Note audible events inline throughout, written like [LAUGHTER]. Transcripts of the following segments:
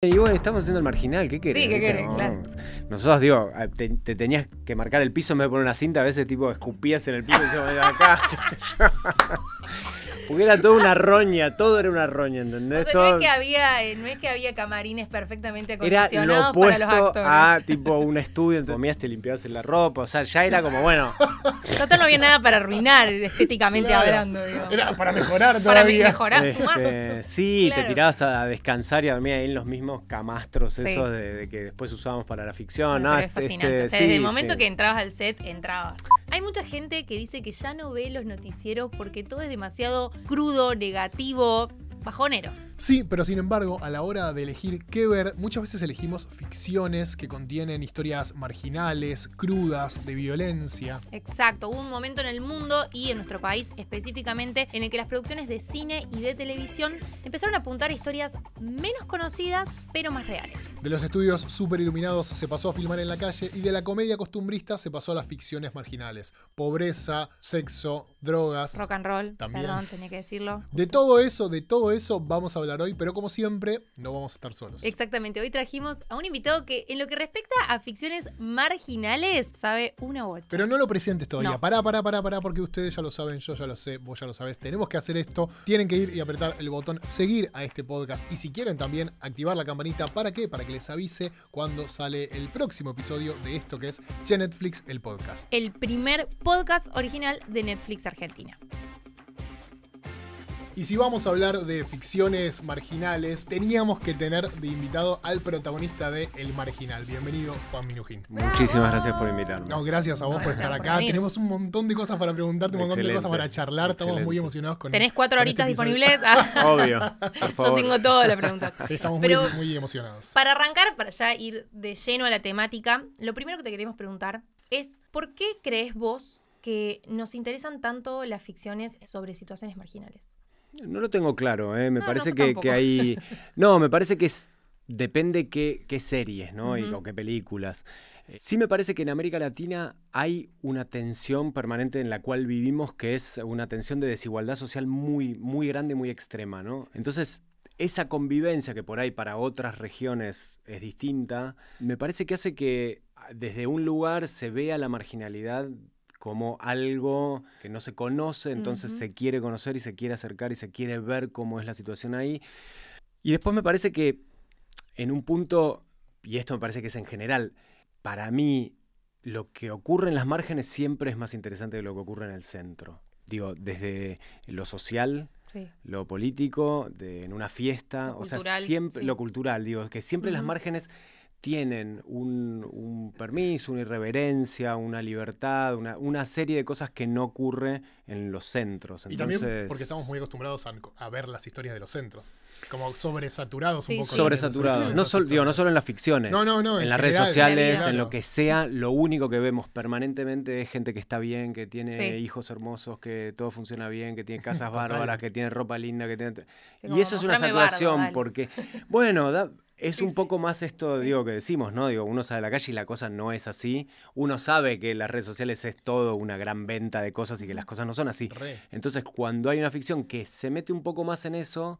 Y bueno, estamos haciendo el marginal, ¿qué querés? Sí, ¿qué querés? Claro. Nosotros, digo, ah, te, tenías que marcar el piso en vez de poner una cinta, a veces tipo escupías en el piso y acá, [LAUGHS] qué sé yo. Porque era todo una roña, todo era una roña, ¿entendés? no, es que había, eh, no es que había camarines perfectamente acondicionados era los actores. Ah, tipo un estudio, entonces comías, te limpiabas la ropa, o sea, ya era como, bueno. No, no había nada para arruinar estéticamente hablando, digamos. Era para mejorar todavía. Para mejorar, este, su Sí, te tirabas a descansar y a dormir ahí en los mismos camastros esos de, que después usábamos para la ficción. No, este, fascinante. Este, desde el momento que entrabas al set, entrabas. Hay mucha gente que dice que ya no ve los noticieros porque todo es demasiado crudo, negativo, pajonero. Sí, pero sin embargo, a la hora de elegir qué ver, muchas veces elegimos ficciones que contienen historias marginales, crudas, de violencia. Exacto, hubo un momento en el mundo y en nuestro país específicamente en el que las producciones de cine y de televisión empezaron a apuntar historias menos conocidas, pero más reales. De los estudios super iluminados se pasó a filmar en la calle y de la comedia costumbrista se pasó a las ficciones marginales. Pobreza, sexo, drogas. Rock and roll. También. Perdón, tenía que decirlo. De todo eso, de todo eso vamos a hablar hoy, pero como siempre, no vamos a estar solos. Exactamente, hoy trajimos a un invitado que en lo que respecta a ficciones marginales sabe una bocha. Pero no lo presentes todavía, pará, pará, pará, pará, porque ustedes ya lo saben, yo ya lo sé, vos ya lo sabés, tenemos que hacer esto, tienen que ir y apretar el botón seguir a este podcast y si quieren también activar la campanita, ¿para qué? Para que les avise cuando sale el próximo episodio de esto que es Che Netflix, el podcast. El primer podcast original de Netflix Argentina. Y si vamos a hablar de ficciones marginales, teníamos que tener de invitado al protagonista de El Marginal. Bienvenido, Juan Minujín. Muchísimas gracias por invitarme. No, gracias a vos por estar acá. Tenemos un montón de cosas para preguntarte, un montón de cosas para charlar. Estamos muy emocionados con Tenés cuatro horitas este disponibles. [LAUGHS] Obvio. Yo tengo todas las preguntas. [LAUGHS] Estamos muy, muy emocionados. Para arrancar, para ya ir de lleno a la temática, lo primero que te queremos preguntar es, ¿por qué crees vos que nos interesan tanto las ficciones sobre situaciones marginales? No lo tengo claro, ¿eh? me parece que, hay... [LAUGHS] No, me parece que es... depende qué, qué series ¿no? y, o qué películas. Eh, sí me parece que en América Latina hay una tensión permanente en la cual vivimos que es una tensión de desigualdad social muy, muy grande, muy extrema, ¿no? Entonces, esa convivencia que por ahí para otras regiones es distinta, me parece que hace que ah, desde un lugar se vea la marginalidad como algo que no se conoce, entonces se quiere conocer y se quiere acercar y se quiere ver cómo es la situación ahí. Y después me parece que en un punto, y esto me parece que es en general, para mí lo que ocurre en las márgenes siempre es más interesante que lo que ocurre en el centro. Digo, desde lo social, lo político, de, en una fiesta, o sea, siempre lo cultural, digo, que siempre las márgenes tienen un, permiso, una irreverencia, una libertad, una, serie de cosas que no ocurre en los centros. y también porque estamos muy acostumbrados a, ver las historias de los centros, como sobresaturados un poco. Sobresaturados, no, digo, no solo en las ficciones, no, no, no, en, las redes sociales, en, lo que sea, lo único que vemos permanentemente es gente que está bien, que tiene hijos hermosos, que todo funciona bien, que tiene casas [LAUGHS] bárbaras, que tiene ropa linda, que tiene... y eso es una saturación porque, bueno, da, es, un poco más esto, digo, que decimos, ¿no? Digo, uno sale a la calle y la cosa no es así. Uno sabe que las redes sociales es todo una gran venta de cosas y que las cosas no son así. Entonces, cuando hay una ficción que se mete un poco más en eso,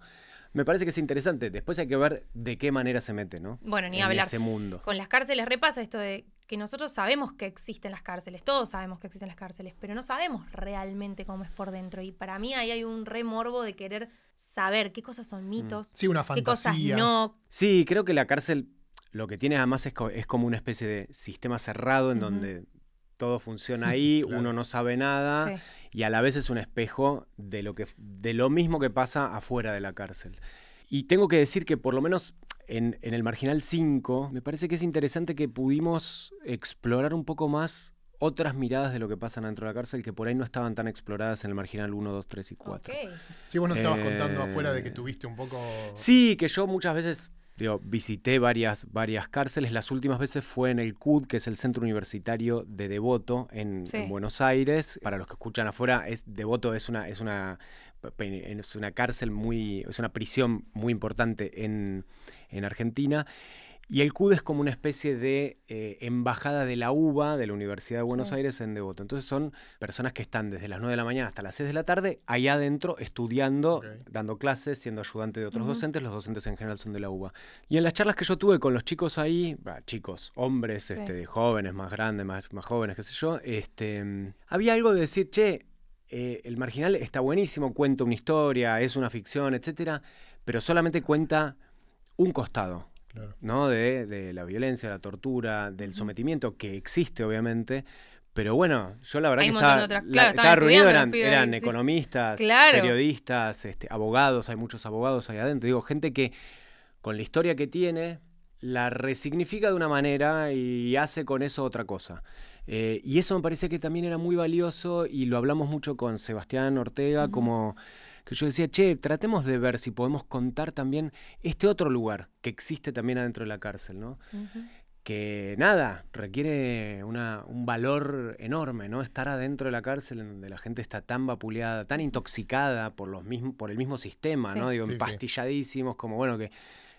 me parece que es interesante. Después hay que ver de qué manera se mete, ¿no? Bueno, ni hablar. mundo. Con las cárceles repasa esto de que nosotros sabemos que existen las cárceles, todos sabemos que existen las cárceles, pero no sabemos realmente cómo es por dentro. Y para mí ahí hay un remorbo de querer saber qué cosas son mm. mitos, sí, una fantasía. qué cosas no. Sí, creo que la cárcel lo que tiene además es, como una especie de sistema cerrado en donde todo funciona ahí, uno no sabe nada y a la vez es un espejo de lo, que, de lo mismo que pasa afuera de la cárcel. Y tengo que decir que por lo menos en, el Marginal 5 me parece que es interesante que pudimos explorar un poco más otras miradas de lo que pasa dentro de la cárcel que por ahí no estaban tan exploradas en el marginal 1, 2, 3 y 4. Sí, vos nos estabas contando afuera de que eh, tuviste un poco... Sí, que yo muchas veces yo visité varias, varias cárceles. Las últimas veces fue en el CUD, que es el Centro Universitario de Devoto en, Buenos Aires. Para los que escuchan afuera, Devoto es una, es una es una cárcel muy, es una prisión muy importante en, en Argentina. Y el CUD es como una especie de eh, embajada de la UBA de la Universidad de Buenos Aires en Devoto. Entonces son personas que están desde las 9 de la mañana hasta las 6 de la tarde allá adentro estudiando, dando clases, siendo ayudante de otros docentes. Los docentes en general son de la UBA. Y en las charlas que yo tuve con los chicos ahí, chicos, hombres, este, jóvenes, más grandes, más, jóvenes, qué sé yo, este, había algo de decir, che, eh, el marginal está buenísimo, cuenta una historia, es una ficción, etcétera, pero solamente cuenta un costado. ¿no? De, la violencia, la tortura, del sometimiento, que existe obviamente. Pero bueno, yo la verdad que estaba, eran, economistas, periodistas, este, abogados, hay muchos abogados ahí adentro. Digo, gente que con la historia que tiene, la resignifica de una manera y hace con eso otra cosa. Eh, y eso me parecía que también era muy valioso y lo hablamos mucho con Sebastián Ortega, como que yo decía, che, tratemos de ver si podemos contar también este otro lugar que existe también adentro de la cárcel, ¿no? Que nada, requiere una, un valor enorme, ¿no? Estar adentro de la cárcel donde la gente está tan vapuleada, tan intoxicada por, los mismos, por el mismo sistema, ¿no? Digo, empastilladísimos, como bueno, que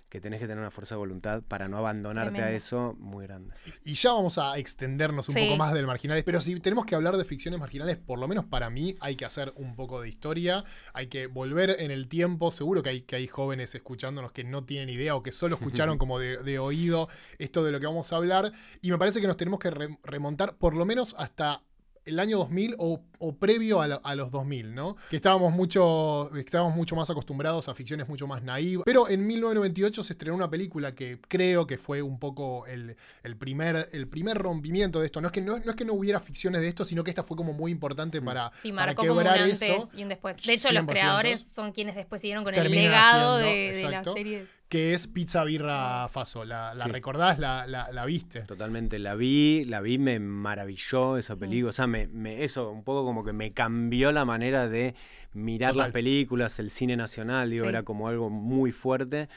que tenés que tener una fuerza de voluntad para no abandonarte a eso muy grande. Y ya vamos a extendernos un poco más del marginales, pero si tenemos que hablar de ficciones marginales, por lo menos para mí hay que hacer un poco de historia, hay que volver en el tiempo, seguro que hay, que hay jóvenes escuchándonos que no tienen idea o que solo [LAUGHS] escucharon como de, oído esto de lo que vamos a hablar, y me parece que nos tenemos que remontar por lo menos hasta el año 2000 o, previo a, los 2000, ¿no? Que estábamos mucho, estábamos mucho más acostumbrados a ficciones mucho más naivas. Pero en 1998 se estrenó una película que creo que fue un poco el, primer, el primer rompimiento de esto. No es, que, no, es que no hubiera ficciones de esto, sino que esta fue como muy importante mm. para, sí, marcó antes eso. Y un después. De hecho, los creadores son quienes después siguieron con el legado de, las series que es Pizza Birra Faso. ¿La, recordás? La, viste? Totalmente, la vi, la vi, me maravilló esa película. Mm eso un poco como que me cambió la manera de mirar las películas, el cine nacional, digo, era como algo muy fuerte.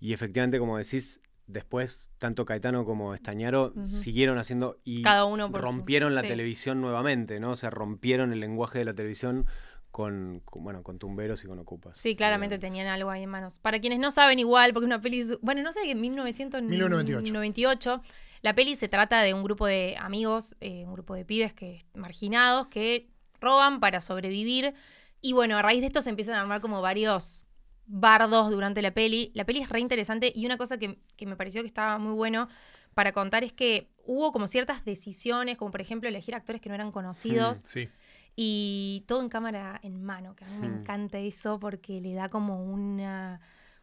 Y efectivamente, como decís, después tanto Caetano como Estañaro siguieron haciendo y rompieron la televisión nuevamente, ¿no? O rompieron el lenguaje de la televisión con, bueno, con tumberos y con ocupas. Sí, claramente tenían algo ahí en manos. Para quienes no saben igual, porque es una peli, bueno, no sé, en 1998. 1998 la peli se trata de un grupo de amigos, eh, un grupo de pibes que marginados que roban para sobrevivir y bueno, a raíz de esto se empiezan a armar como varios bardos durante la peli. La peli es re interesante y una cosa que, me pareció que estaba muy bueno para contar es que hubo como ciertas decisiones, como por ejemplo elegir actores que no eran hmm, conocidos. sí. Y todo en cámara en mano, que a mí me hmm. encanta eso porque le da como una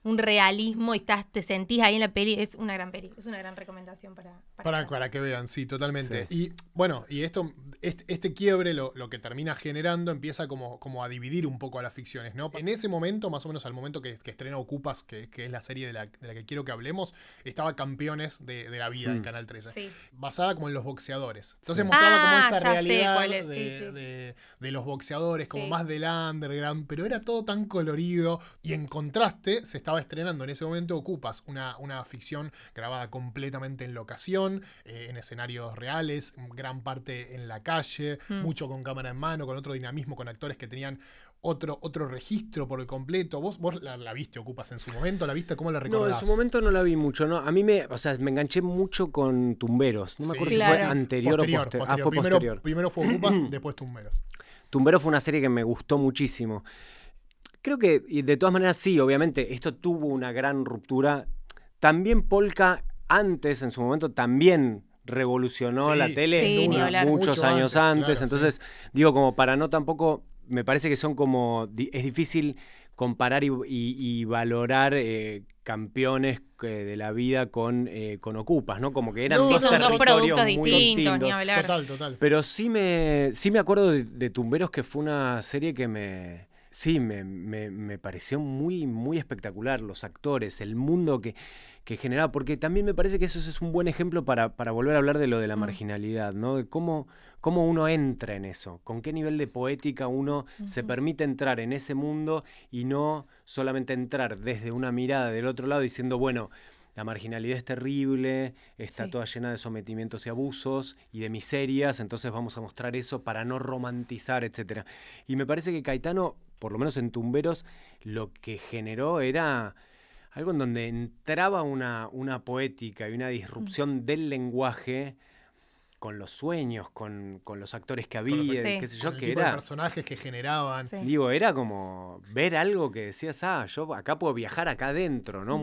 un realismo y estás, te sentís ahí en la peli. Es una gran peli, es una gran recomendación para... Para, que vean, sí, totalmente. Y bueno, y esto, este, quiebre lo, que termina generando empieza como, como a dividir un poco a las ficciones, ¿no? En ese momento, más o menos al momento que, estrena Ocupas, que, que, es la serie de la, que quiero que hablemos, estaba Campeones de, la Vida mm. Canal 13, basada como en los boxeadores. Entonces mostraba como ah, esa realidad de, de, los boxeadores, como más del underground, pero era todo tan colorido y en contraste se estaba estrenando en ese momento, ocupas una, una ficción grabada completamente en locación, eh, en escenarios reales, gran parte en la calle, hmm. mucho con cámara en mano, con otro dinamismo, con actores que tenían otro, otro registro por el completo. ¿Vos, vos la, viste, ocupas en su momento? ¿La viste? ¿Cómo la recordás? No, en su momento no la vi mucho, ¿no? A mí me, o sea, me enganché mucho con Tumberos. No me acuerdo si fue anterior o posterior. Ah, fue Primero fue Ocupas, [CLEARS THROAT] después Tumberos. Tumberos fue una serie que me gustó muchísimo. Creo que, de todas maneras, sí, obviamente, esto tuvo una gran ruptura. También Polka, antes, en su momento, también revolucionó la tele muchos años antes. Entonces, digo, como para no tampoco, me parece que son como, es difícil comparar y, valorar eh, campeones eh, de la vida con, eh, con Ocupas, ¿no? Como que eran dos territorios productos distintos, distintos. Ni hablar. Total, total. Pero sí me, sí me acuerdo de Tumberos, que fue una serie que me Sí, me, pareció muy, muy espectacular los actores, el mundo que, que, generaba, porque también me parece que eso es un buen ejemplo para, volver a hablar de lo de la mm. marginalidad, ¿no? De cómo, uno entra en eso, con qué nivel de poética uno se permite entrar en ese mundo y no solamente entrar desde una mirada del otro lado diciendo, bueno, la marginalidad es terrible, está toda llena de sometimientos y abusos y de miserias, entonces vamos a mostrar eso para no romantizar, etc. Y me parece que Caetano por lo menos en Tumberos, lo que generó era algo en donde entraba una, poética y una disrupción del lenguaje con los sueños, con, los actores que había, qué sé yo, con el era. personajes que generaban. Digo, era como ver algo que decías, ah, yo acá puedo viajar acá adentro, ¿no?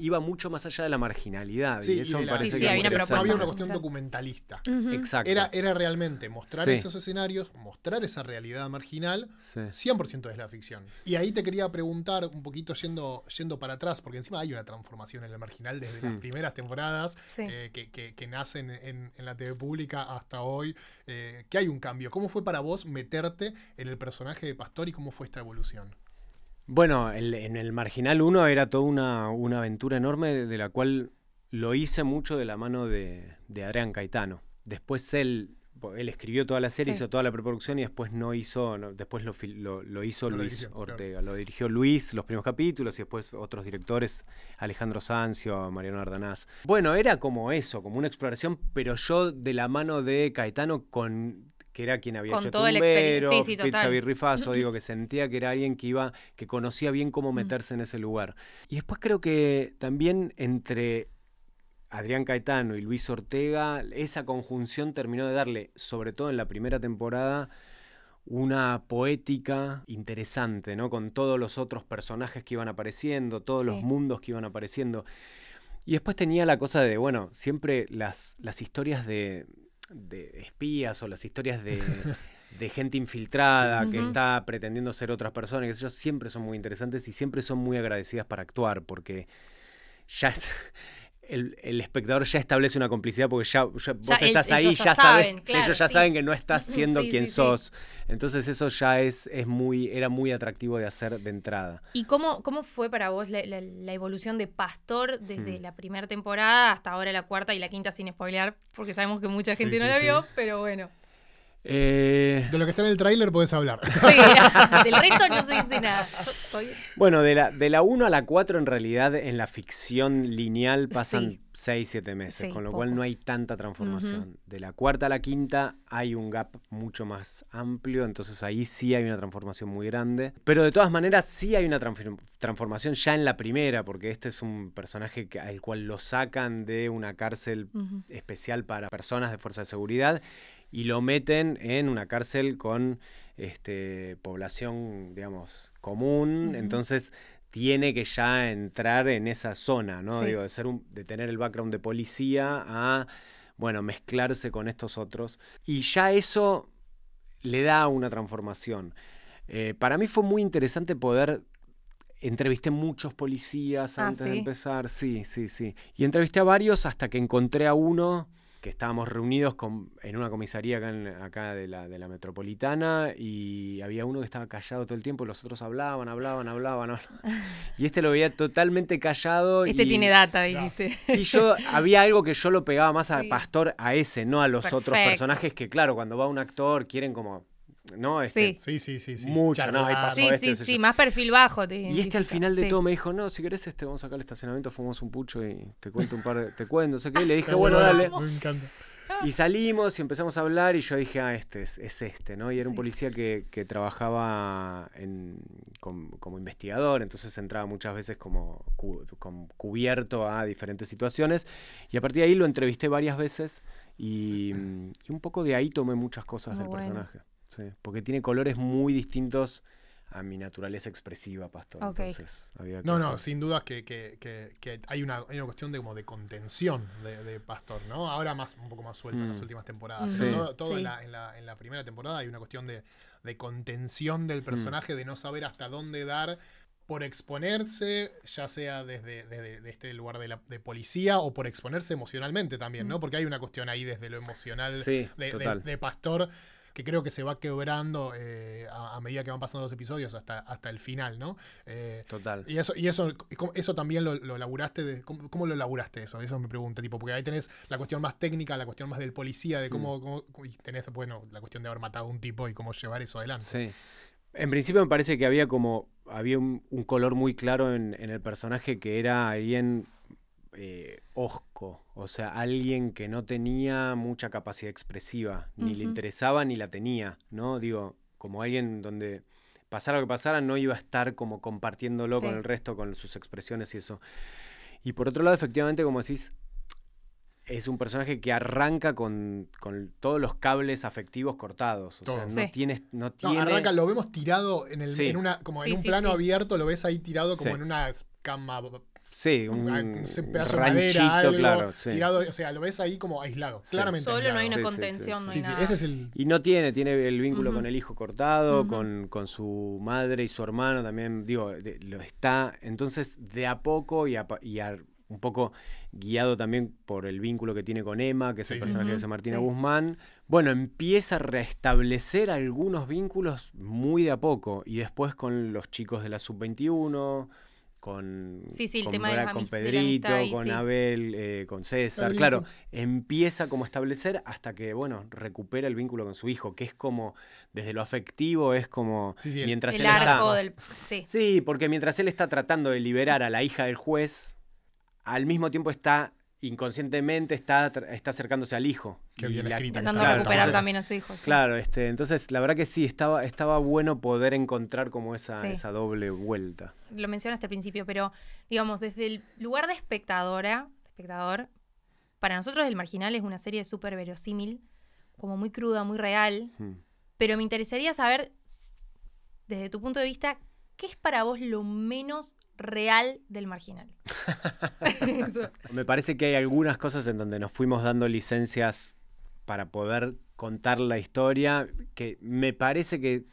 iba mucho más allá de la marginalidad. Sí, y eso parece que había una, había una cuestión documentalista. Exacto. Era, era realmente mostrar esos escenarios, mostrar esa realidad marginal, 100% de la ficción. Y ahí te quería preguntar, un poquito yendo, yendo para atrás, porque encima hay una transformación en la marginal desde las hmm. primeras temporadas eh, que, nacen en, en la TV pública hasta hoy, eh, que hay un cambio. ¿Cómo fue para vos meterte en el personaje de Pastor y cómo fue esta evolución? Bueno, en el Marginal 1 era toda una, una aventura enorme de, la cual lo hice mucho de la mano de, de Adrián Caetano. Después él él escribió toda la serie, hizo toda la preproducción y después no hizo, después lo, lo, hizo Luis Ortega, lo dirigió Luis los primeros capítulos y después otros directores, Alejandro Sancio, Mariano Ardanás. Bueno, era como eso, como una exploración, pero yo de la mano de Caetano con que era quien había hecho todo Tumbero, el sí, [CLEARS THROAT] digo, que sentía que era alguien que iba, que conocía bien cómo mm. meterse en ese lugar. Y después creo que también entre Adrián Caetano y Luis Ortega, esa conjunción terminó de darle, sobre todo en la primera temporada, una poética interesante, ¿no? Con todos los otros personajes que iban apareciendo, todos los mundos que iban apareciendo. Y después tenía la cosa de, bueno, siempre las, las historias de, espías o las historias de, [LAUGHS] gente infiltrada que está pretendiendo ser otras personas, que ellos siempre son muy interesantes y siempre son muy agradecidas para actuar, porque ya el, espectador ya establece una complicidad porque ya, vos estás ahí, ya, sabes, ellos ya saben que no estás [LAUGHS] siendo quien sos. Entonces eso ya es, es muy, era muy atractivo de hacer de entrada. ¿Y cómo, cómo fue para vos la, evolución de Pastor desde hmm. la primera temporada hasta ahora la cuarta y la quinta sin spoilear? Porque sabemos que mucha gente no la vio, pero bueno. Eh, de lo que está en el tráiler podés hablar. [LAUGHS] [LAUGHS] del resto no se dice nada. Bueno, de la, de la 1 a la 4 en realidad en la ficción lineal pasan 6, 7 meses, con lo cual no hay tanta transformación. De la cuarta a la quinta hay un gap mucho más amplio, entonces ahí sí hay una transformación muy grande. Pero de todas maneras sí hay una transformación ya en la primera, porque este es un personaje al cual lo sacan de una cárcel especial para personas de fuerza de seguridad y lo meten en una cárcel con este, población, digamos, común. Entonces tiene que ya entrar en esa zona, ¿no? Digo, de, ser de tener el background de policía a, bueno, mezclarse con estos otros. Y ya eso le da una transformación. Eh, para mí fue muy interesante poder entrevisté muchos policías ah, antes de empezar, sí, sí, sí. Y entrevisté a varios hasta que encontré a uno que estábamos reunidos con, en una comisaría acá, de, la, metropolitana y había uno que estaba callado todo el tiempo y los otros hablaban, hablaban, hablaban. [LAUGHS] Y este lo veía totalmente callado. Este tiene data, dijiste. Y yo, había algo que yo lo pegaba más al Pastor, a ese, no a los otros personajes que, claro, cuando va un actor quieren como ¿no? Este, sí, sí, sí. sí. Mucho, ¿no? sí, sí, este, sí, más perfil bajo. y este al final de todo me dijo, no, si querés, este, vamos sacar al estacionamiento, fumamos un pucho y te cuento un par de. Te cuento, sé que le dije, bueno, dale. Y salimos y empezamos a hablar y yo dije, ah, este es, este, ¿no? Y era un policía que, trabajaba como investigador, entonces entraba muchas veces como cubierto a diferentes situaciones. Y a partir de ahí lo entrevisté varias veces y, mm, un poco de ahí tomé muchas cosas del personaje. Sí, porque tiene colores muy distintos a mi naturaleza expresiva, Pastor. Entonces, había que no, no, sin duda que, hay, una, cuestión de como de contención de, Pastor, ¿no? Ahora más un poco más suelta en las mm. últimas temporadas. todo, en, la, en, la, primera temporada hay una cuestión de, contención del mm. personaje, de no saber hasta dónde dar por exponerse, ya sea desde, este lugar de, la, policía o por exponerse emocionalmente también, ¿no? Mm. Porque hay una cuestión ahí desde lo emocional de, Pastor de, pastor que creo que se va quebrando eh, a, medida que van pasando los episodios hasta, hasta el final, ¿no? Eh, Total. Y eso, y eso, eso también lo, lo laburaste, ¿cómo, lo laburaste eso? Eso me pregunta, tipo, porque ahí tenés la cuestión más técnica, la cuestión más del policía, de mm. cómo, y tenés, bueno, la cuestión de haber matado a un tipo y cómo llevar eso adelante. Sí. En principio me parece que había como, había un, color muy claro en, el personaje que era ahí en... Eh, osco, o sea, alguien que no tenía mucha capacidad expresiva, ni le interesaba ni la tenía, ¿no? Digo, como alguien donde pasara lo que pasara, no iba a estar como compartiéndolo con el resto, con sus expresiones y eso. Y por otro lado, efectivamente, como decís, es un personaje que arranca con, todos los cables afectivos cortados. O sea, no No, tiene... arranca, lo vemos tirado en, el, una, como en un plano abierto, lo ves ahí tirado como en una cama. Sí, un, pedazo de madera, algo, o sea, lo ves ahí como aislado, claramente. Solo no hay una contención, Y no tiene, tiene el vínculo con el hijo cortado, con, su madre y su hermano también, digo, lo está, entonces de a poco y, y a, un poco guiado también por el vínculo que tiene con Emma, que es el personaje de Martina Guzmán, bueno, empieza a restablecer algunos vínculos muy de a poco. Y después con los chicos de la sub-21, con, con, con Pedrito, con Abel, eh, con César. claro, empieza como a establecer hasta que, bueno, recupera el vínculo con su hijo, que es como, desde lo afectivo, es como mientras el Del, sí. porque mientras él está tratando de liberar a la hija del juez, al mismo tiempo está inconscientemente está, está acercándose al hijo. que bien la, escrita. Intentando recuperar también a su hijo. Claro, este, entonces la verdad que sí, estaba, estaba bueno poder encontrar como esa, esa doble vuelta. Lo mencionaste al principio, pero digamos, desde el lugar de espectadora, espectador, para nosotros El Marginal es una serie súper verosímil, como muy cruda, muy real, hmm. pero me interesaría saber, desde tu punto de vista, ¿qué es para vos lo menos real del marginal. [LAUGHS] Me parece que hay algunas cosas en donde nos fuimos dando licencias para poder contar la historia, que me parece que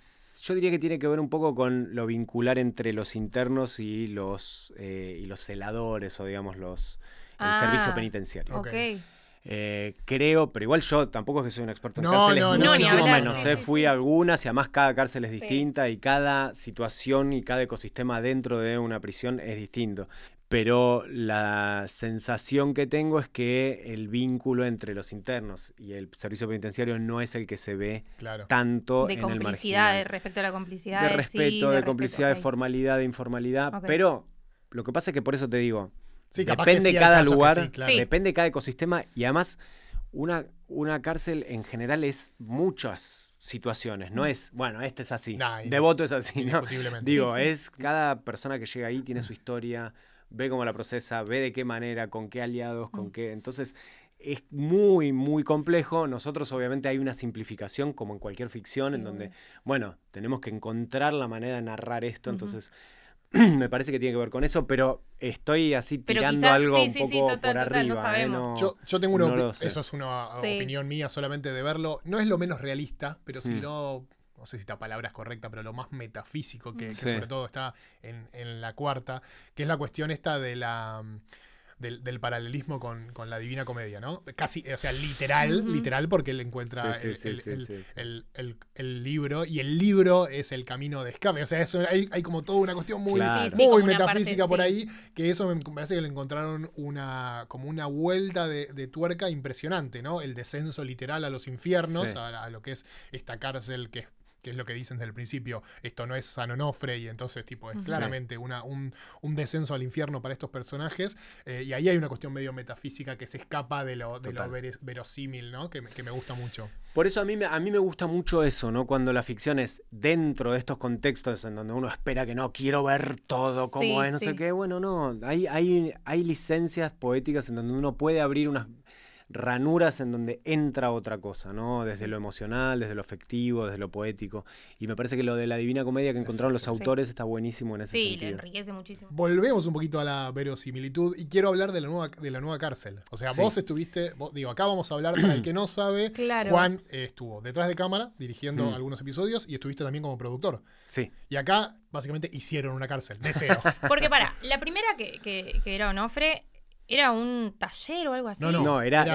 yo diría que tiene que ver un poco con lo vincular entre los internos y los, eh, y los celadores o digamos los, el servicio ah, penitenciario. Okay. Eh, creo, pero igual yo tampoco es que soy un experto en cárceles, no, no, muchísimo menos. Eh. fui a algunas y además cada cárcel es distinta y cada situación y cada ecosistema dentro de una prisión es distinto. Pero la sensación que tengo es que el vínculo entre los internos y el servicio penitenciario no es el que se ve tanto de complicidad, de respecto a la complicidad. De respeto, de, complicidad, de formalidad, de informalidad. Pero lo que pasa es que por eso te digo, depende de cada lugar, depende cada ecosistema y además una, una cárcel en general es muchas situaciones, no mm. es, bueno, este es así, Devoto es así, no. digo, es cada persona que llega ahí tiene su historia, ve cómo la procesa, ve de qué manera, con qué aliados, con mm. qué, entonces es muy, muy complejo. Nosotros obviamente hay una simplificación, como en cualquier ficción, en donde, bueno, tenemos que encontrar la manera de narrar esto, entonces [CLEARS THROAT] me parece que tiene que ver con eso, pero estoy así tirando algo un sí, poco sí, total, por total, arriba. ¿eh? sabemos. yo, tengo una eso es una opinión mía solamente de verlo. No es lo menos realista, pero si no, mm. no sé si esta palabra es correcta, pero lo más metafísico que, que sobre todo está en, en, la cuarta, que es la cuestión esta de la del, paralelismo con, la Divina Comedia, ¿no? Casi, o sea, literal, literal, porque él encuentra el, libro y el libro es el camino de escape. O sea, hay, como toda una cuestión muy, metafísica por ahí, que eso me parece que le encontraron una, como una vuelta de, tuerca impresionante, ¿no? El descenso literal a los infiernos, a, lo que es esta cárcel que es que es lo que dicen desde el principio, esto no es San Onofre y entonces tipo es claramente un, descenso al infierno para estos personajes eh, y ahí hay una cuestión medio metafísica que se escapa de lo, verosímil, ¿no? Que, me gusta mucho. Por eso a mí, a mí me gusta mucho eso, ¿no? Cuando la ficción es dentro de estos contextos en donde uno espera que no, quiero ver todo como es, no sé qué, bueno, no, hay, hay, hay licencias poéticas en donde uno puede abrir unas ranuras en donde entra otra cosa, ¿no? Desde lo emocional, desde lo afectivo, desde lo poético. Y me parece que lo de la Divina Comedia que encontraron los autores está buenísimo en ese sentido. Sí, enriquece muchísimo. Volvemos un poquito a la verosimilitud y quiero hablar de la nueva, de la nueva cárcel. O sea, vos estuviste, digo, acá vamos a hablar, para el que no sabe, [CLEARS THROAT] claro. Juan eh, estuvo detrás de cámara dirigiendo mm. algunos episodios y estuviste también como productor. Sí. Y acá, básicamente, hicieron una cárcel. cero. [LAUGHS] Porque para, la primera que, que, que era Onofre ¿Era un taller o algo así? No, no, ah, era,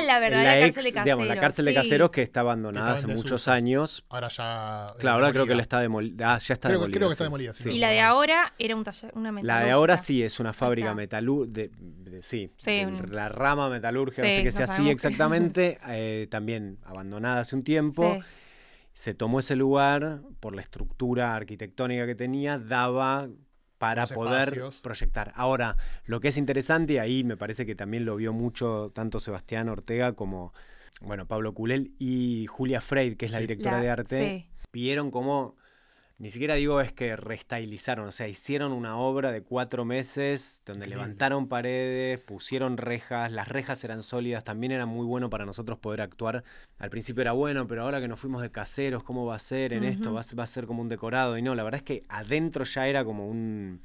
la verdad, la cárcel de caseros. Digamos, la cárcel de caseros que está abandonada hace muchos años. Ahora ya. Claro, ahora creo que la está demolida. Ah, ya está creo, demolida. que está demolida, Y la de ahora era un taller, una metalúrgica. La de ahora sí es una fábrica metalúrgica. De, sí, la rama metalúrgica, no sé qué sea así exactamente. [LAUGHS] Eh, también abandonada hace un tiempo se tomó ese lugar por la estructura arquitectónica que tenía, daba para poder proyectar. Ahora, lo que es interesante, y ahí me parece que también lo vio mucho tanto Sebastián Ortega como bueno, Pablo Culel y Julia Freid, que es la directora de arte, vieron cómo ni siquiera digo es que restylizaron, o sea, hicieron una obra de cuatro meses donde levantaron paredes, pusieron rejas, las rejas eran sólidas, también era muy bueno para nosotros poder actuar. Al principio era bueno, pero ahora que nos fuimos de caseros, ¿cómo va a ser en esto? Va, a ser como un decorado? Y no, la verdad es que adentro ya era como un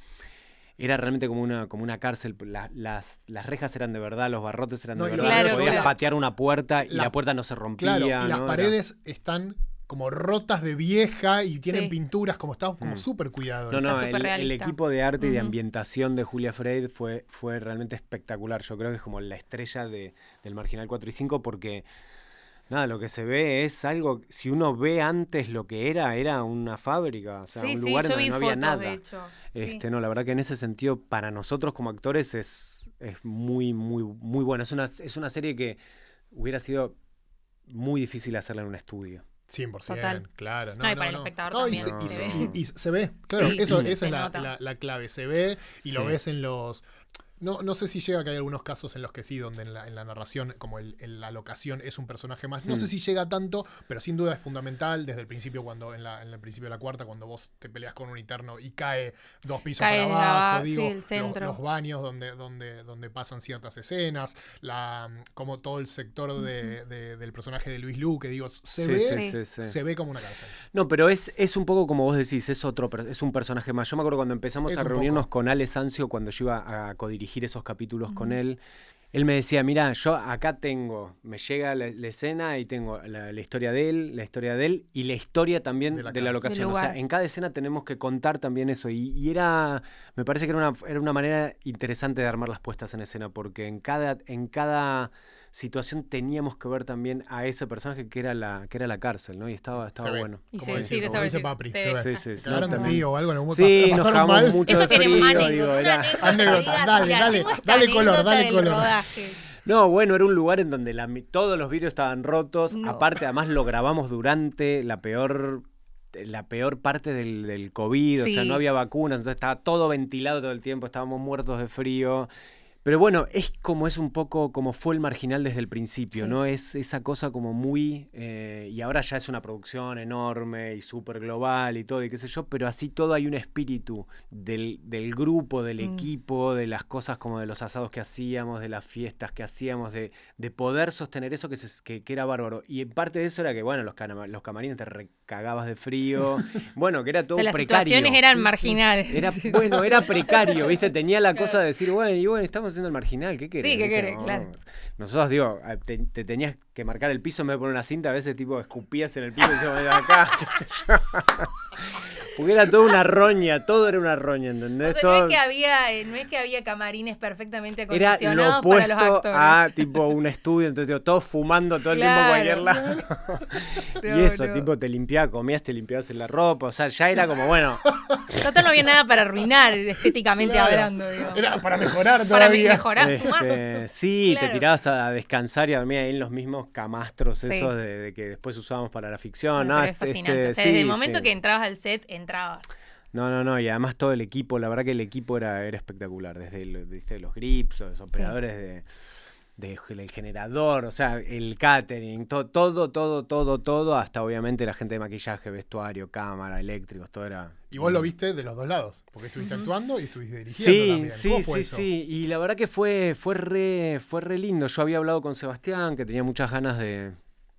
era realmente como una, como una cárcel. las, las rejas eran de verdad, los barrotes eran de verdad. Podías patear una puerta y la, puerta no se rompía. y las paredes están como rotas de vieja y tienen pinturas como estamos como mm. súper cuidados. No, el, equipo de arte y de ambientación de Julia Frey fue, fue realmente espectacular. Yo creo que es como la estrella del Marginal 4 y 5 porque... Nada, lo que se ve es algo, si uno ve antes lo que era, era una fábrica, o sea, un lugar donde no había nada. Este, no, la verdad que en ese sentido, para nosotros como actores es, es muy, muy, muy bueno. Es una, es una serie que hubiera sido muy difícil hacerla en un estudio. 100%, claro. No, no, y para no, el espectador no. También, y, se, y, se, ve, claro, eso, esa es la, la, clave, se ve y lo ves en los no, sé si llega que hay algunos casos en los que sí, donde en la, narración, como en la locación, es un personaje más. No sé hmm. si llega tanto, pero sin duda es fundamental desde el principio, cuando en, el principio de la cuarta, cuando vos te peleas con un interno y cae dos pisos para abajo, digo, los, baños donde, donde, donde pasan ciertas escenas, la, como todo el sector del personaje de Luis Lu, que digo, se, ve, se ve como una cárcel. No, pero es, es un poco como vos decís, es otro, es un personaje más. Yo me acuerdo cuando empezamos a reunirnos con Alex Ancio cuando yo iba a codirigir esos capítulos con él. Él me decía, mira, yo acá tengo, me llega la, escena y tengo la, historia de él, la historia de él y la historia también de la, locación. O sea, en cada escena tenemos que contar también eso. Y, era, me parece que era una, era una manera interesante de armar las puestas en escena, porque en cada, en cada situación teníamos que ver también a ese personaje que era la, que era la cárcel, ¿no? Y estaba, estaba bueno. Como, sí, dice Papri. sí, sí, sí, sí, no, frío o algo, sí, pasaron, mal. Mucho Eso tiene frío, anécdota, anécdota, dale, dale, dale color, dale color. No, bueno, era un lugar en donde todos los vidrios estaban rotos. Aparte, además lo grabamos durante la peor la peor parte del, del COVID, o sea, no había vacunas, entonces estaba todo ventilado todo el tiempo, estábamos muertos de frío. Pero bueno, es como es un poco como fue el marginal desde el principio, ¿no? Es esa cosa como muy. Eh, y ahora ya es una producción enorme y súper global y todo, y qué sé yo, pero así todo hay un espíritu del, del grupo, del mm. equipo, de las cosas como de los asados que hacíamos, de las fiestas que hacíamos, de, de poder sostener eso que, que, era bárbaro. Y en parte de eso era que, bueno, los, camarines te recagabas de frío. [LAUGHS] Bueno, que era todo precario. Las situaciones eran marginales. Era, bueno, era precario, ¿viste? Tenía la cosa de decir, bueno, y bueno, estamos haciendo el marginal, ¿qué querés? Sí, ¿qué querés? claro. Nosotros, digo, te, tenías que marcar el piso en vez de poner una cinta, a veces tipo escupías en el piso y yo acá, [LAUGHS] qué sé yo. Porque era toda una roña, todo era una roña, ¿entendés? O sea, no, eh, es que había, camarines perfectamente acondicionados era para los actores. Ah, tipo un estudio, entonces todos fumando todo el tiempo a cualquier lado. [LAUGHS] [LAUGHS] y eso, tipo, te limpiabas, comías, te limpiabas en la ropa, o sea, ya era como, bueno. Nosotros [LAUGHS] no había nada para arruinar estéticamente hablando, Era para mejorar todavía. Para mejorar, este, Sí, te tirabas a, descansar y a dormir ahí en los mismos camastros esos de, que después usábamos para la ficción. Pero es este, fascinante. Este, desde el momento que entrabas al set, entrabas no, no, no, y además todo el equipo, la verdad que el equipo era, espectacular, desde, los grips, los operadores de del generador, o sea, el catering, todo, todo, todo, todo, hasta obviamente la gente de maquillaje, vestuario, cámara, eléctricos, todo era... Y vos lo viste de los dos lados, porque estuviste actuando y estuviste dirigiendo. Sí, también. sí, sí, sí, y la verdad que fue, fue, fue re lindo. Yo había hablado con Sebastián, que tenía muchas ganas de,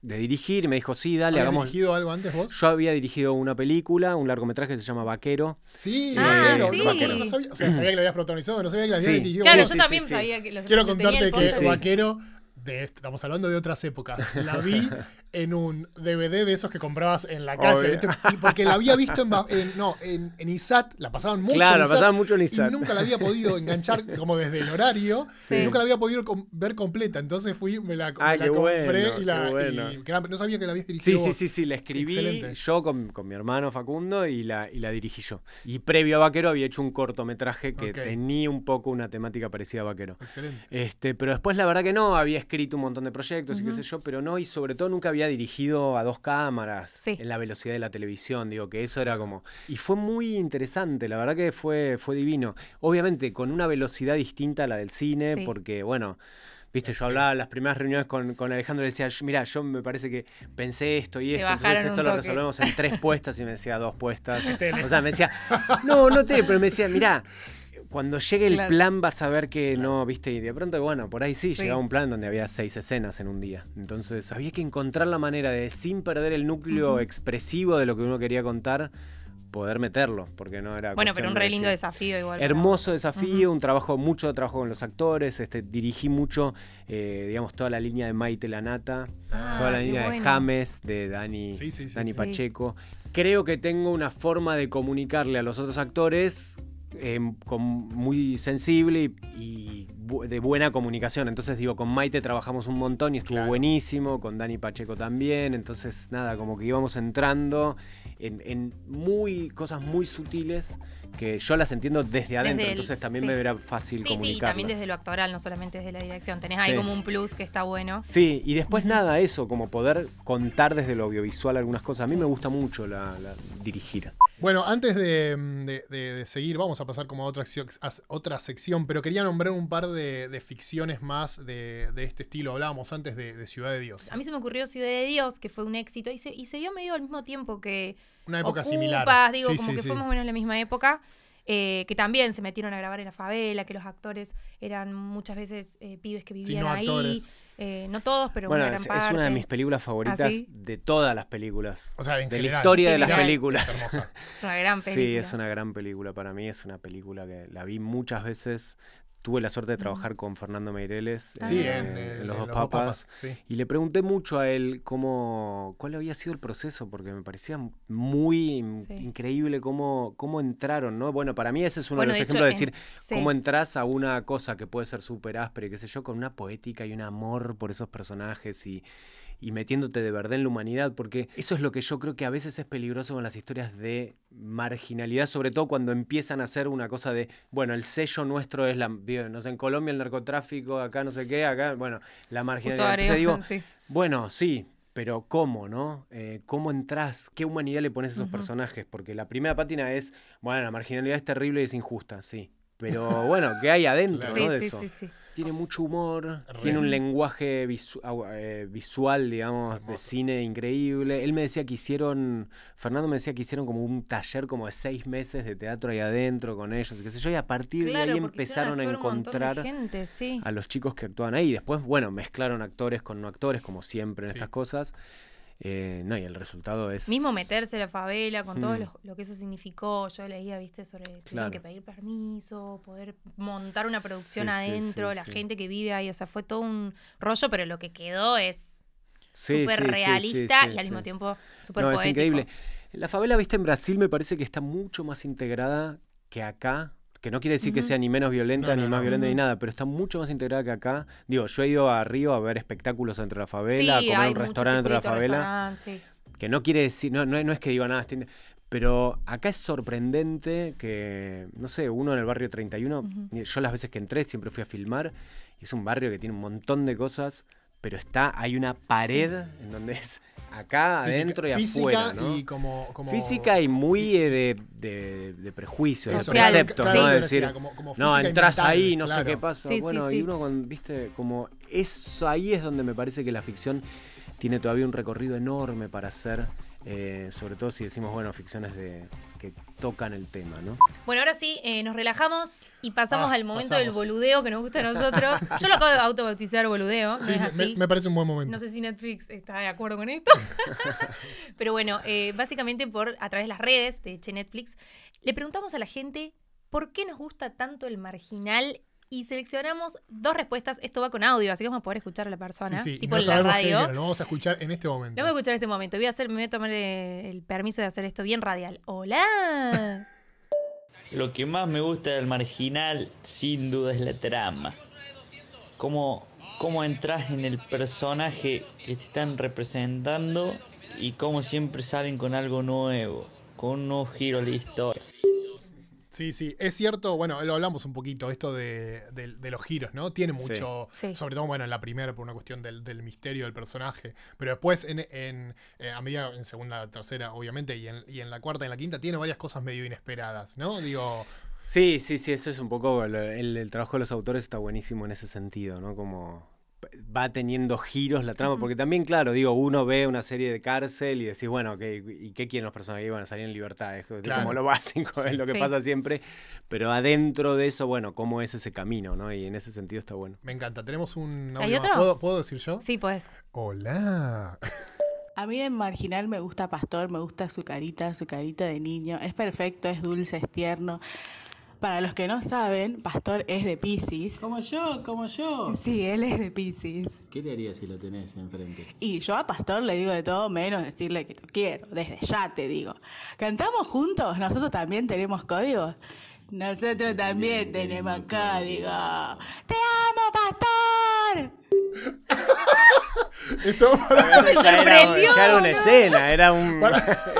de dirigir me dijo, sí, dale, hagamos. dirigido algo antes vos? Yo había dirigido una película, un largometraje que se llama Vaquero. Sí, Vaquero. Ah, no, sabía, o sea, sabía que lo habías protagonizado, no sabía que lo habías dirigido Claro, yo también sabía que lo Quiero contarte que Vaquero estamos hablando de otras épocas. La vi [LAUGHS] en un DVD de esos que comprabas en la calle, porque la había visto en, ISAT, la pasaban mucho. en la pasaban mucho en ISAT. Y nunca la había podido [LAUGHS] enganchar como desde el horario, nunca la había podido ver completa. Entonces fui, me la, compré y la. no sabía que la habías dirigido. Sí, sí, sí, sí, la escribí yo con, mi hermano Facundo y la, y la dirigí yo. Y previo a Vaquero había hecho un cortometraje que tenía un poco una temática parecida a Vaquero. Excelente. Este, pero después la verdad que no, había escrito un montón de proyectos y qué sé yo, pero no, y sobre todo nunca había dirigido a dos cámaras en la velocidad de la televisión, digo que eso era como... Y fue muy interesante, la verdad que fue, fue divino. Obviamente con una velocidad distinta a la del cine, porque bueno... Viste, yo hablaba las primeras reuniones con, con Alejandro y decía, mira, yo me parece que pensé esto y esto, entonces esto lo resolvemos en tres puestas y me decía dos puestas. [LAUGHS] o sea, me decía, no, no te, pero me decía, mira, cuando llegue el plan vas a ver que no, viste, y de pronto, bueno, por ahí sí, llegaba un plan donde había seis escenas en un día. Entonces había que encontrar la manera de, sin perder el núcleo expresivo de lo que uno quería contar, poder meterlo, porque no era... Bueno, pero un re lindo desafío igual. Hermoso desafío, un trabajo, mucho trabajo con los actores, este, dirigí mucho, eh, digamos, toda la línea de Maite Lanata, ah, toda la línea de James, de Dani, Dani Pacheco. Creo que tengo una forma de comunicarle a los otros actores Em, con, muy sensible y, de buena comunicación. Entonces, digo, con Maite trabajamos un montón y estuvo buenísimo, con Dani Pacheco también. Entonces, nada, como que íbamos entrando en, muy cosas muy sutiles que yo las entiendo desde adentro, entonces también me verá fácil sí, Sí, también desde lo actoral, no solamente desde la dirección. Tenés ahí como un plus que está bueno. Sí, y después nada, eso, como poder contar desde lo audiovisual algunas cosas. A mí me gusta mucho la, la dirigir. Bueno, antes mm, de, seguir, vamos a pasar como a otra, otra sección, pero quería nombrar un par de, ficciones más de, este estilo. Hablábamos antes de, Ciudad de Dios. A mí se me ocurrió Ciudad de Dios, que fue un éxito, y se, y se dio medio al mismo tiempo que... Una época similar. digo, como que fue más menos la misma época. Eh, que también se metieron a grabar en la favela, que los actores eran muchas veces eh, pibes que vivían ahí. Eh, no todos, pero bueno, una gran es, parte. es, una de mis películas favoritas ¿Ah, de todas las películas. O sea, de la historia de las películas. [LAUGHS] una gran película. Sí, es una gran película para mí. Es una película que la vi muchas veces tuve la suerte de trabajar con Fernando Meireles ah. eh, en, Los, Dos Papas. Y le pregunté mucho a él cómo, cuál había sido el proceso, porque me parecía muy increíble cómo, cómo entraron, ¿no? Bueno, para mí ese es uno de los ejemplos de decir cómo entras a una cosa que puede ser súper áspera, y qué sé yo, con una poética y un amor por esos personajes y y metiéndote de verdad en la humanidad, porque eso es lo que yo creo que a veces es peligroso con las historias de marginalidad, sobre todo cuando empiezan a hacer una cosa de, bueno, el sello nuestro es la, no sé, en Colombia el narcotráfico, acá no sé qué, acá, bueno, la marginalidad. digo, [LAUGHS] bueno, sí, pero ¿cómo, no? Eh, ¿Cómo entras? ¿Qué humanidad le pones a esos personajes? Porque la primera pátina es, bueno, la marginalidad es terrible y es injusta, sí. Pero bueno, ¿qué hay adentro de eso? sí, sí. Tiene mucho humor, tiene un lenguaje eh, visual, digamos, de cine increíble. Él me decía que hicieron, Fernando me decía que hicieron como un taller como de seis meses de teatro ahí adentro con ellos, y qué sé yo, y a partir de ahí empezaron a encontrar a los chicos que actúan ahí. Y después, bueno, mezclaron actores con no actores, como siempre en estas cosas. Eh, no, y el resultado es. Mismo meterse la favela con todo hmm. lo, que eso significó. Yo leía, viste, sobre claro. que pedir permiso, poder montar una producción adentro, la gente que vive ahí. O sea, fue todo un rollo, pero lo que quedó es súper realista y al mismo tiempo súper no, Es increíble. La favela, viste, en Brasil me parece que está mucho más integrada que acá que no quiere decir que sea ni menos violenta, ni más violenta, ni nada, pero está mucho más integrada que acá. Digo, yo he ido a Río a ver espectáculos entre la favela, a comer un restaurante entre la favela. Sí. Que no quiere decir, no, no, es que diga nada, este, pero acá es sorprendente que, no sé, uno en el barrio 31, yo las veces que entré siempre fui a filmar, y es un barrio que tiene un montón de cosas, pero está, hay una pared en donde es Acá, adentro y afuera. ¿no? Y como, Física y muy eh, de, de, de, prejuicios, de preceptos, ¿no? no, entras ahí, no sé qué pasa. bueno, y uno, viste, como eso ahí es donde me parece que la ficción tiene todavía un recorrido enorme para hacer, eh, sobre todo si decimos, bueno, ficciones de que tocan el tema, ¿no? Bueno, ahora sí, eh, nos relajamos y pasamos ah, al momento del boludeo que nos gusta a nosotros. [LAUGHS] Yo lo acabo de autobautizar boludeo, sí, Me, parece un buen momento. No sé si Netflix está de acuerdo con esto. [LAUGHS] [LAUGHS] Pero bueno, eh, básicamente por a través de las redes de Che Netflix, le preguntamos a la gente por qué nos gusta tanto el marginal y seleccionamos dos respuestas. Esto va con audio, así que vamos a poder escuchar a la persona. Sí, sí. Tipo la radio. Lo vamos a escuchar en este momento. no voy a escuchar en este momento. Voy a me voy a tomar eh, el permiso de hacer esto bien radial. ¡Hola! [LAUGHS] Lo que más me gusta del marginal, sin duda, es la trama. Cómo, cómo entras en el personaje que te están representando y cómo siempre salen con algo nuevo, con un giro de la historia. Sí, sí, es cierto, bueno, lo hablamos un poquito, esto de, los giros, ¿no? Tiene mucho, sobre todo, bueno, en la primera por una cuestión del, del misterio del personaje, pero después en, en eh, a medida, en segunda, tercera, obviamente, y en, y en la cuarta y en la quinta, tiene varias cosas medio inesperadas, ¿no? Digo... Sí, sí, sí, eso es un poco, el, el trabajo de los autores está buenísimo en ese sentido, ¿no? Como va teniendo giros la trama, porque también, claro, digo, uno ve una serie de cárcel y decís, bueno, ¿qué, ¿y qué quieren los personajes? a salir en libertad, es como lo básico, es lo que pasa siempre, pero adentro de eso, bueno, cómo es ese camino, ¿no? Y en ese sentido está bueno. Me encanta, tenemos un... ¿Hay ¿Puedo, ¿Puedo, decir yo? Sí, pues. Hola. [LAUGHS] A mí en marginal me gusta Pastor, me gusta su carita, su carita de niño, es perfecto, es dulce, es tierno. Para los que no saben, Pastor es de Pisces. Como yo, como yo. Sí, él es de Pisces. ¿Qué le harías si lo tenés enfrente? Y yo a Pastor le digo de todo menos decirle que te quiero. Desde ya te digo. ¿Cantamos juntos? ¿Nosotros también tenemos códigos? Nosotros también, también tenemos código. ¡Te amo, Pastor! [LAUGHS] [LAUGHS] Para... Me sorprendió. Era, era, una escena, era un,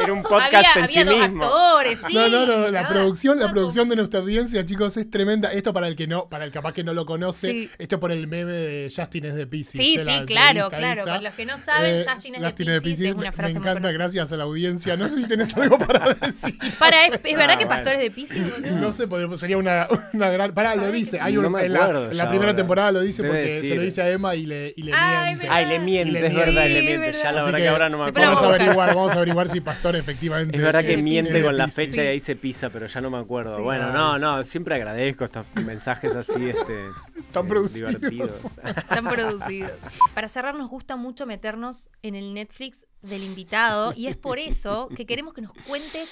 era un podcast en sí mismo. Actores, sí, [LAUGHS] no, no, no, la producción, la producción de nuestra audiencia, chicos, es tremenda. Esto para el que no, para el capaz que no lo conoce, esto por el meme de Justin es de Pisces. Sí, sí, claro, claro. Para los que no saben, eh, Justin, es, de Pisces, es una frase Me encanta, gracias a la audiencia. No sé si tenés algo para [LAUGHS] decir. es, verdad ah, que Pastores de Pisces. No, sé, sería una, una gran. para lo dice. Hay un en la, en la primera temporada lo dice porque se lo dice a Emma y le, y le ah, Ah, le miente, es verdad, le miente. Ya la verdad que, ahora no me acuerdo. Vamos a, averiguar, vamos a averiguar si Pastor efectivamente. Es verdad que miente con la fecha y ahí se pisa, pero ya no me acuerdo. bueno, no, no, siempre agradezco estos mensajes así, este. Tan eh, producidos. Tan producidos. Para cerrar, nos gusta mucho meternos en el Netflix del invitado y es por eso que queremos que nos cuentes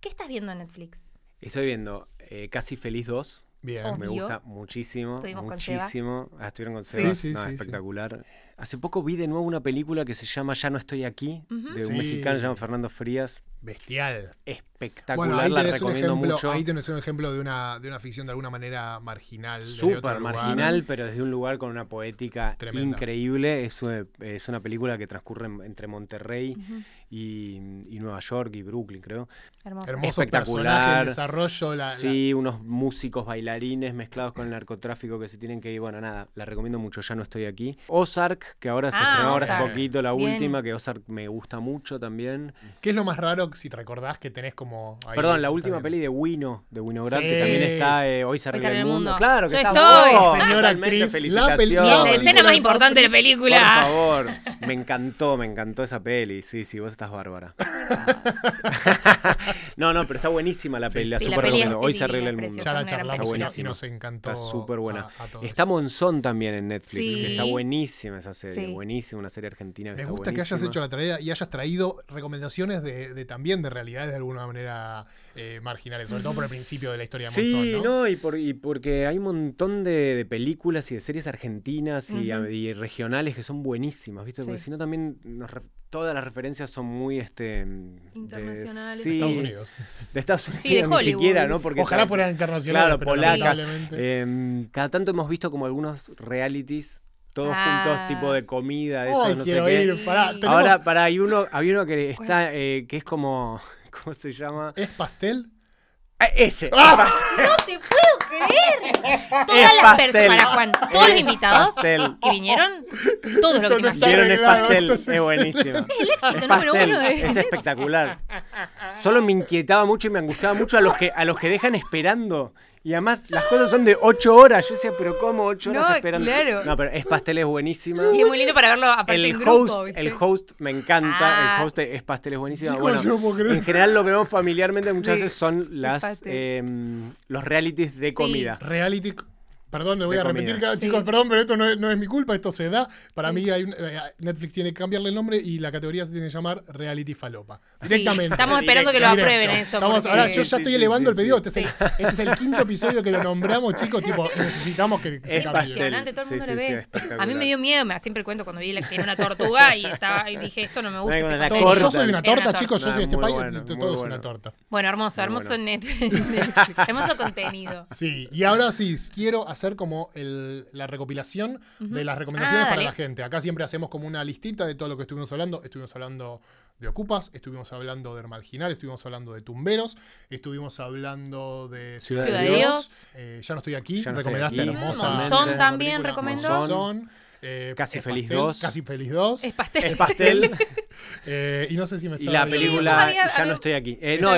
qué estás viendo en Netflix. Estoy viendo eh, Casi Feliz 2. Bien. Me gusta muchísimo. Estuvimos muchísimo. Con Seba. Ah, estuvieron con Seba. Sí, sí, espectacular. Hace poco vi de nuevo una película que se llama Ya no estoy aquí, de un mexicano llamado Fernando Frías. Bestial. Espectacular, la recomiendo mucho. Ahí tenés un ejemplo de una, de una ficción de alguna manera marginal. Súper marginal, pero desde un lugar con una poética increíble. Es, una película que transcurre entre Monterrey y, Nueva York y Brooklyn, creo. Hermoso, Espectacular. El desarrollo. sí, unos músicos bailarines mezclados con el narcotráfico que se tienen que ir. Bueno, nada, la recomiendo mucho, ya no estoy aquí. Ozark que ahora se ah, estrenó ahora hace poquito la última, que Ozark me gusta mucho también. ¿Qué es lo más raro si te recordás que tenés como. Perdón, la última peli de Wino, de Winograd, que también está eh, Hoy se arregla el, mundo. Claro que Yo está estoy. señora actriz. La, peli la, escena más importante de la película. Por favor, me encantó, me encantó esa peli. Sí, sí, vos estás bárbara. [LAUGHS] no, no, pero está buenísima la peli, la super Hoy se arregla el mundo. Ya la charlamos nos encantó. Está súper buena. Está Monzón también en Netflix, que está buenísima esa buenísima, una serie argentina que Me gusta que hayas hecho la tarea y hayas traído recomendaciones de, también de realidades de alguna manera eh, marginales, sobre todo por el principio de la historia de sí, ¿no? y, porque hay un montón de, películas y de series argentinas y, regionales que son buenísimas, ¿viste? Porque si no también todas las referencias son muy este internacionales de, Estados Unidos de Estados ni siquiera no porque ojalá fueran internacionales claro em, cada tanto hemos visto como algunos realities todos juntos, ah. tipo de comida, eso, no sé qué. Pará, Ahora, para hay uno, había uno que está, eh, que es como, [LAUGHS] ¿cómo se llama? ¿Es pastel? Ah, ese. Ah. no te puedo creer. Todas las personas, Juan, todos los invitados que vinieron, todos los que vinieron es pastel, es, buenísimo. [LAUGHS] Es el éxito número uno de... Es espectacular. Solo me inquietaba mucho y me angustiaba mucho a los que a los que dejan esperando y además las cosas son de ocho horas. Yo decía, pero ¿cómo ocho horas no, esperando? Claro. No, pero es pastel es buenísima. Y es muy lindo para verlo aparte el en grupo, host, El host me encanta. El ah. host es pastel es buenísima. Bueno, en general lo que vemos familiarmente muchas veces son las em, los realities de comida. Reality Perdón, le voy a repetir, chicos, perdón, pero esto no es, no es, mi culpa, esto se da. Para mí hay, eh, Netflix tiene que cambiarle el nombre y la categoría se tiene que llamar Reality Falopa. Directamente. Estamos esperando que lo aprueben eso. ahora yo ya estoy elevando el pedido. Este, este es, el, quinto episodio que lo nombramos, chicos, tipo, [LAUGHS] necesitamos que, se cambie. Impresionante, todo el mundo lo ve. a mí me dio miedo, me siempre cuento cuando vi la, que era una tortuga y, estaba, y dije, esto no me gusta. yo soy una torta, chicos, yo soy de este país, todo es una torta. Bueno, hermoso, hermoso Netflix. Hermoso contenido. Sí, y ahora sí, quiero hacer como la recopilación de las recomendaciones ah, para la gente. Acá siempre hacemos como una listita de todo lo que estuvimos hablando. Estuvimos hablando de Ocupas, estuvimos hablando de Marginal, estuvimos hablando de Tumberos, estuvimos hablando de Ciudad, Dios. Eh, ya no estoy aquí, recomendaste también recomendó. Eh, casi Feliz dos 2. Casi Es pastel. [LAUGHS] Eh, y no sé si me Y la película Ya no estoy aquí. no,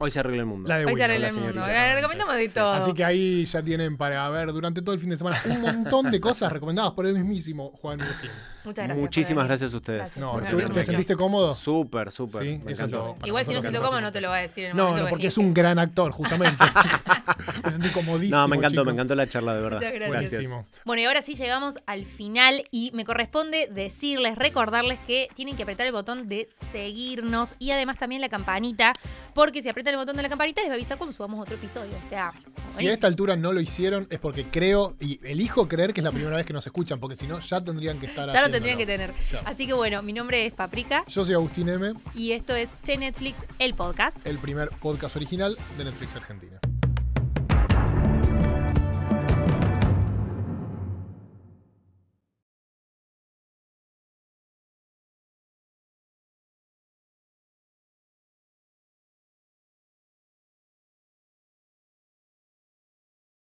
Hoy se arregla el mundo. Hoy se arregla el mundo. recomendamos de todo. Así que ahí ya tienen para ver durante todo el fin de semana un montón de cosas recomendadas por el mismísimo Juan Gutiérrez. Muchas gracias. Muchísimas gracias a ustedes. No, ¿te, sentiste cómodo? Súper, súper. Sí, Igual si no siento cómodo no te lo voy a decir. En el no, no, porque es un gran actor, justamente. [LAUGHS] me sentí comodísimo. No, me encantó, me encantó la charla, de verdad. gracias. Bueno, y ahora sí llegamos al final y me corresponde decirles, recordarles que tienen que apretar el botón de seguirnos y además también la campanita, porque si aprieta el botón de la campanita y les va a avisar cuando subamos otro episodio. O sea, si a esta altura no lo hicieron es porque creo y elijo creer que es la primera vez que nos escuchan, porque si no ya tendrían que estar Ya lo tendrían que tener. Así que bueno, mi nombre es Paprika. Yo soy Agustín M. Y esto es Che Netflix, el podcast. El primer podcast original de Netflix Argentina.